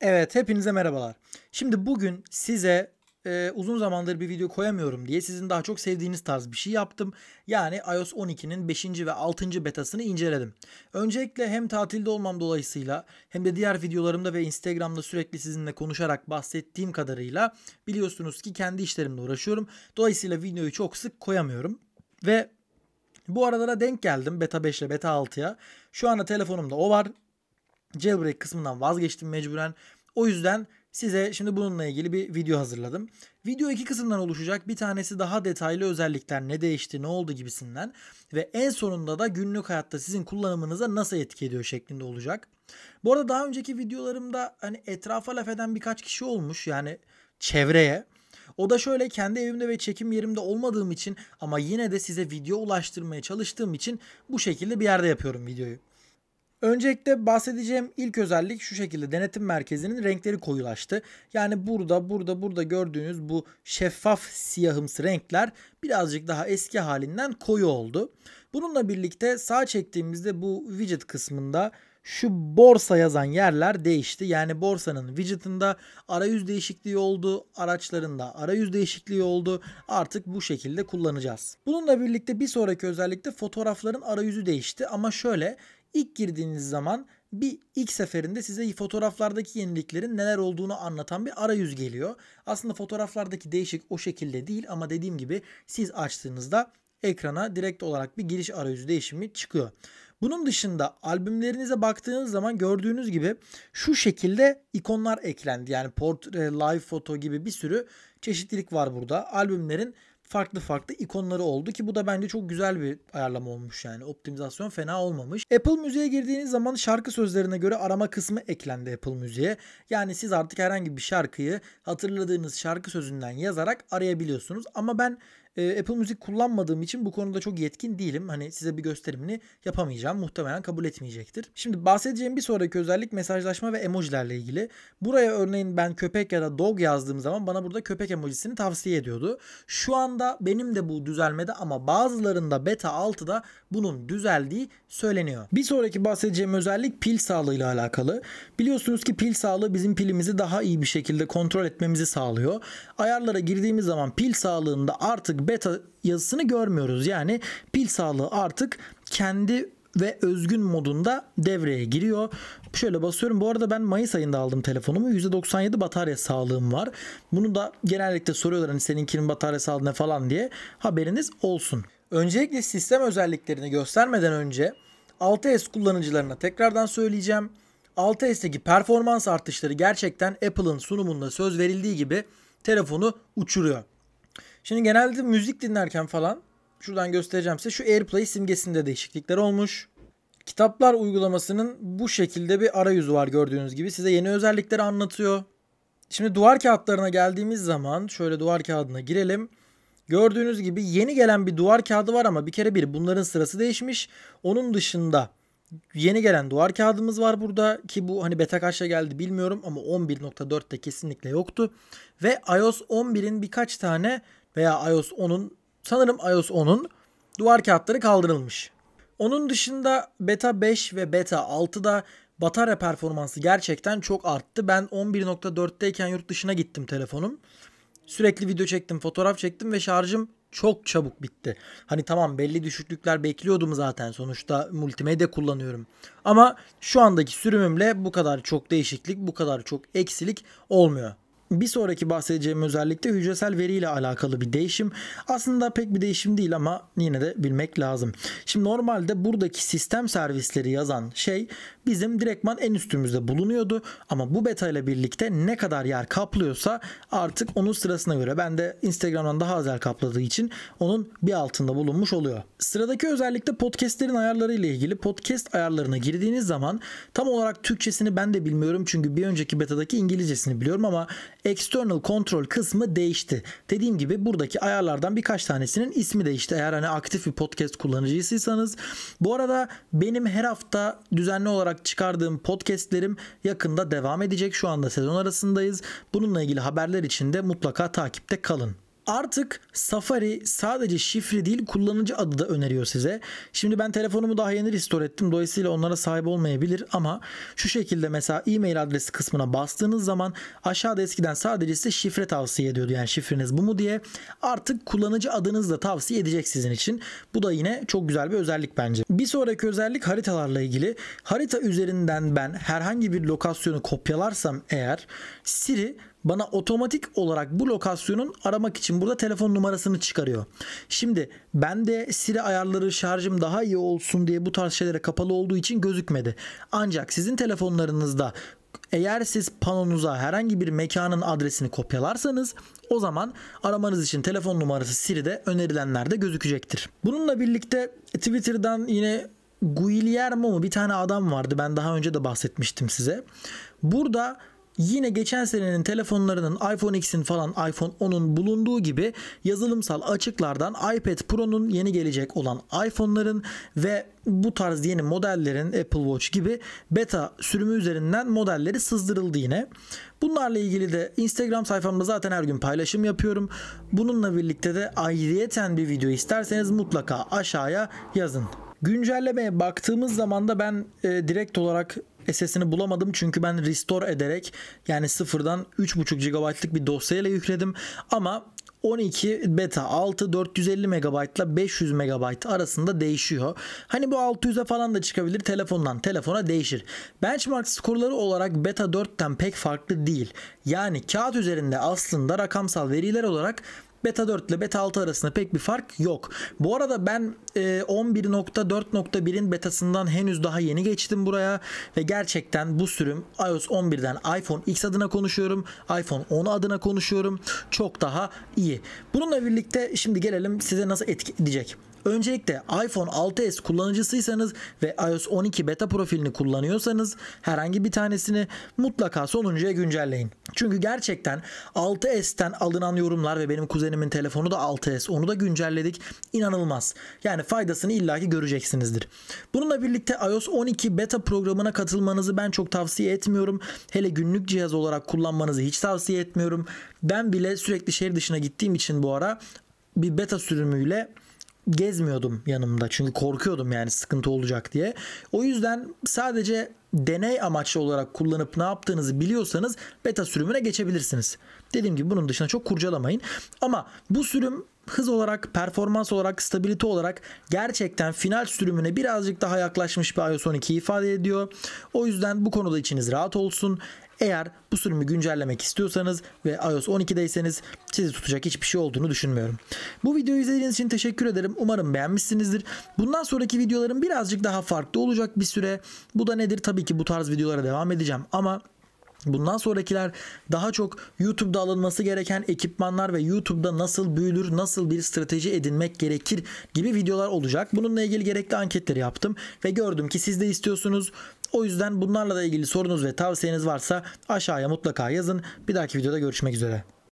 Evet, hepinize merhabalar. Şimdi bugün size e, uzun zamandır bir video koyamıyorum diye sizin daha çok sevdiğiniz tarz bir şey yaptım. Yani iOS 12'nin 5. ve 6. betasını inceledim. Öncelikle hem tatilde olmam dolayısıyla hem de diğer videolarımda ve Instagram'da sürekli sizinle konuşarak bahsettiğim kadarıyla biliyorsunuz ki kendi işlerimle uğraşıyorum. Dolayısıyla videoyu çok sık koyamıyorum. Ve bu aralara denk geldim beta 5 ile beta 6'ya. Şu anda telefonumda o var jailbreak kısmından vazgeçtim mecburen. O yüzden size şimdi bununla ilgili bir video hazırladım. Video iki kısımdan oluşacak. Bir tanesi daha detaylı özellikler ne değişti, ne oldu gibisinden ve en sonunda da günlük hayatta sizin kullanımınıza nasıl etki ediyor şeklinde olacak. Bu arada daha önceki videolarımda hani etrafa laf eden birkaç kişi olmuş yani çevreye. O da şöyle kendi evimde ve çekim yerimde olmadığım için ama yine de size video ulaştırmaya çalıştığım için bu şekilde bir yerde yapıyorum videoyu. Öncelikle bahsedeceğim ilk özellik şu şekilde denetim merkezinin renkleri koyulaştı. Yani burada burada burada gördüğünüz bu şeffaf siyahımsı renkler birazcık daha eski halinden koyu oldu. Bununla birlikte sağ çektiğimizde bu widget kısmında şu borsa yazan yerler değişti. Yani borsanın widget'ında arayüz değişikliği oldu, araçlarında arayüz değişikliği oldu. Artık bu şekilde kullanacağız. Bununla birlikte bir sonraki özellikte fotoğrafların arayüzü değişti ama şöyle İlk girdiğiniz zaman bir ilk seferinde size fotoğraflardaki yeniliklerin neler olduğunu anlatan bir arayüz geliyor. Aslında fotoğraflardaki değişik o şekilde değil ama dediğim gibi siz açtığınızda ekrana direkt olarak bir giriş arayüzü değişimi çıkıyor. Bunun dışında albümlerinize baktığınız zaman gördüğünüz gibi şu şekilde ikonlar eklendi. Yani portre, live foto gibi bir sürü çeşitlilik var burada. Albümlerin farklı farklı ikonları oldu ki bu da bence çok güzel bir ayarlama olmuş yani. Optimizasyon fena olmamış. Apple Müziğe girdiğiniz zaman şarkı sözlerine göre arama kısmı eklendi Apple Müziğe. Yani siz artık herhangi bir şarkıyı hatırladığınız şarkı sözünden yazarak arayabiliyorsunuz. Ama ben ee, Apple Müzik kullanmadığım için bu konuda çok yetkin değilim. Hani size bir gösterimini yapamayacağım. Muhtemelen kabul etmeyecektir. Şimdi bahsedeceğim bir sonraki özellik mesajlaşma ve emojilerle ilgili. Buraya örneğin ben köpek ya da dog yazdığım zaman bana burada köpek emojisini tavsiye ediyordu. Şu anda benim de bu düzelmede ama bazılarında beta 6'da bunun düzeldiği söyleniyor. Bir sonraki bahsedeceğim özellik pil sağlığıyla alakalı. Biliyorsunuz ki pil sağlığı bizim pilimizi daha iyi bir şekilde kontrol etmemizi sağlıyor. Ayarlara girdiğimiz zaman pil sağlığında artık beta yazısını görmüyoruz. Yani pil sağlığı artık kendi ve özgün modunda devreye giriyor. Şöyle basıyorum. Bu arada ben Mayıs ayında aldım telefonumu. %97 batarya sağlığım var. Bunu da genellikle soruyorlar hani seninkinin batarya sağlığı ne falan diye. Haberiniz olsun. Öncelikle sistem özelliklerini göstermeden önce 6S kullanıcılarına tekrardan söyleyeceğim. 6S'teki performans artışları gerçekten Apple'ın sunumunda söz verildiği gibi telefonu uçuruyor. Şimdi genelde müzik dinlerken falan şuradan göstereceğim size şu AirPlay simgesinde değişiklikler olmuş. Kitaplar uygulamasının bu şekilde bir arayüzü var gördüğünüz gibi. Size yeni özellikleri anlatıyor. Şimdi duvar kağıtlarına geldiğimiz zaman şöyle duvar kağıdına girelim. Gördüğünüz gibi yeni gelen bir duvar kağıdı var ama bir kere bir bunların sırası değişmiş. Onun dışında yeni gelen duvar kağıdımız var burada ki bu hani beta kaçta geldi bilmiyorum ama 11.4'te kesinlikle yoktu. Ve iOS 11'in birkaç tane veya iOS 10'un sanırım iOS 10'un duvar kağıtları kaldırılmış. Onun dışında beta 5 ve beta 6'da batarya performansı gerçekten çok arttı. Ben 11.4'teyken yurt dışına gittim telefonum. Sürekli video çektim, fotoğraf çektim ve şarjım çok çabuk bitti. Hani tamam belli düşüklükler bekliyordum zaten sonuçta multimedya kullanıyorum. Ama şu andaki sürümümle bu kadar çok değişiklik, bu kadar çok eksilik olmuyor. Bir sonraki bahsedeceğim özellikle hücresel veri ile alakalı bir değişim. Aslında pek bir değişim değil ama yine de bilmek lazım. Şimdi normalde buradaki sistem servisleri yazan şey bizim direktman en üstümüzde bulunuyordu. Ama bu beta ile birlikte ne kadar yer kaplıyorsa artık onun sırasına göre. Ben de Instagram'dan daha az yer kapladığı için onun bir altında bulunmuş oluyor. Sıradaki özellikle podcastlerin ayarları ile ilgili podcast ayarlarına girdiğiniz zaman tam olarak Türkçesini ben de bilmiyorum. Çünkü bir önceki betadaki İngilizcesini biliyorum ama external control kısmı değişti. Dediğim gibi buradaki ayarlardan birkaç tanesinin ismi değişti. Eğer hani aktif bir podcast kullanıcısıysanız. Bu arada benim her hafta düzenli olarak çıkardığım podcastlerim yakında devam edecek. Şu anda sezon arasındayız. Bununla ilgili haberler için de mutlaka takipte kalın. Artık Safari sadece şifre değil kullanıcı adı da öneriyor size. Şimdi ben telefonumu daha yeni restore ettim. Dolayısıyla onlara sahip olmayabilir ama şu şekilde mesela e-mail adresi kısmına bastığınız zaman aşağıda eskiden sadece size şifre tavsiye ediyordu. Yani şifreniz bu mu diye. Artık kullanıcı adınız da tavsiye edecek sizin için. Bu da yine çok güzel bir özellik bence. Bir sonraki özellik haritalarla ilgili. Harita üzerinden ben herhangi bir lokasyonu kopyalarsam eğer Siri bana otomatik olarak bu lokasyonun aramak için burada telefon numarasını çıkarıyor. Şimdi ben de Siri ayarları şarjım daha iyi olsun diye bu tarz şeylere kapalı olduğu için gözükmedi. Ancak sizin telefonlarınızda eğer siz panonuza herhangi bir mekanın adresini kopyalarsanız o zaman aramanız için telefon numarası Siri'de önerilenlerde gözükecektir. Bununla birlikte Twitter'dan yine Guillermo mu bir tane adam vardı. Ben daha önce de bahsetmiştim size. Burada Yine geçen senenin telefonlarının iPhone X'in falan iPhone 10'un bulunduğu gibi yazılımsal açıklardan iPad Pro'nun yeni gelecek olan iPhone'ların ve bu tarz yeni modellerin Apple Watch gibi beta sürümü üzerinden modelleri sızdırıldı yine. Bunlarla ilgili de Instagram sayfamda zaten her gün paylaşım yapıyorum. Bununla birlikte de ayrıyeten bir video isterseniz mutlaka aşağıya yazın. Güncellemeye baktığımız zaman da ben e, direkt olarak SS'ini bulamadım çünkü ben restore ederek yani sıfırdan 3.5 GB'lık bir dosyayla yükledim ama 12 beta 6 450 MB ile 500 MB arasında değişiyor. Hani bu 600'e falan da çıkabilir telefondan telefona değişir. Benchmark skorları olarak beta 4'ten pek farklı değil. Yani kağıt üzerinde aslında rakamsal veriler olarak Beta 4 ile Beta 6 arasında pek bir fark yok. Bu arada ben 11.4.1'in e, betasından henüz daha yeni geçtim buraya ve gerçekten bu sürüm iOS 11'den iPhone X adına konuşuyorum. iPhone 10 adına konuşuyorum. Çok daha iyi. Bununla birlikte şimdi gelelim size nasıl etki edecek. Öncelikle iPhone 6s kullanıcısıysanız ve iOS 12 beta profilini kullanıyorsanız herhangi bir tanesini mutlaka sonuncuya güncelleyin. Çünkü gerçekten 6S'ten alınan yorumlar ve benim kuzenimin telefonu da 6S. Onu da güncelledik. İnanılmaz. Yani faydasını illaki göreceksinizdir. Bununla birlikte iOS 12 beta programına katılmanızı ben çok tavsiye etmiyorum. Hele günlük cihaz olarak kullanmanızı hiç tavsiye etmiyorum. Ben bile sürekli şehir dışına gittiğim için bu ara bir beta sürümüyle gezmiyordum yanımda. Çünkü korkuyordum yani sıkıntı olacak diye. O yüzden sadece deney amaçlı olarak kullanıp ne yaptığınızı biliyorsanız beta sürümüne geçebilirsiniz. Dediğim gibi bunun dışında çok kurcalamayın. Ama bu sürüm hız olarak, performans olarak, stabilite olarak gerçekten final sürümüne birazcık daha yaklaşmış bir iOS 12 ifade ediyor. O yüzden bu konuda içiniz rahat olsun. Eğer bu sürümü güncellemek istiyorsanız ve iOS 12'deyseniz sizi tutacak hiçbir şey olduğunu düşünmüyorum. Bu videoyu izlediğiniz için teşekkür ederim. Umarım beğenmişsinizdir. Bundan sonraki videolarım birazcık daha farklı olacak bir süre. Bu da nedir? Tabii ki bu tarz videolara devam edeceğim ama Bundan sonrakiler daha çok YouTube'da alınması gereken ekipmanlar ve YouTube'da nasıl büyülür, nasıl bir strateji edinmek gerekir gibi videolar olacak. Bununla ilgili gerekli anketleri yaptım ve gördüm ki siz de istiyorsunuz o yüzden bunlarla da ilgili sorunuz ve tavsiyeniz varsa aşağıya mutlaka yazın. Bir dahaki videoda görüşmek üzere.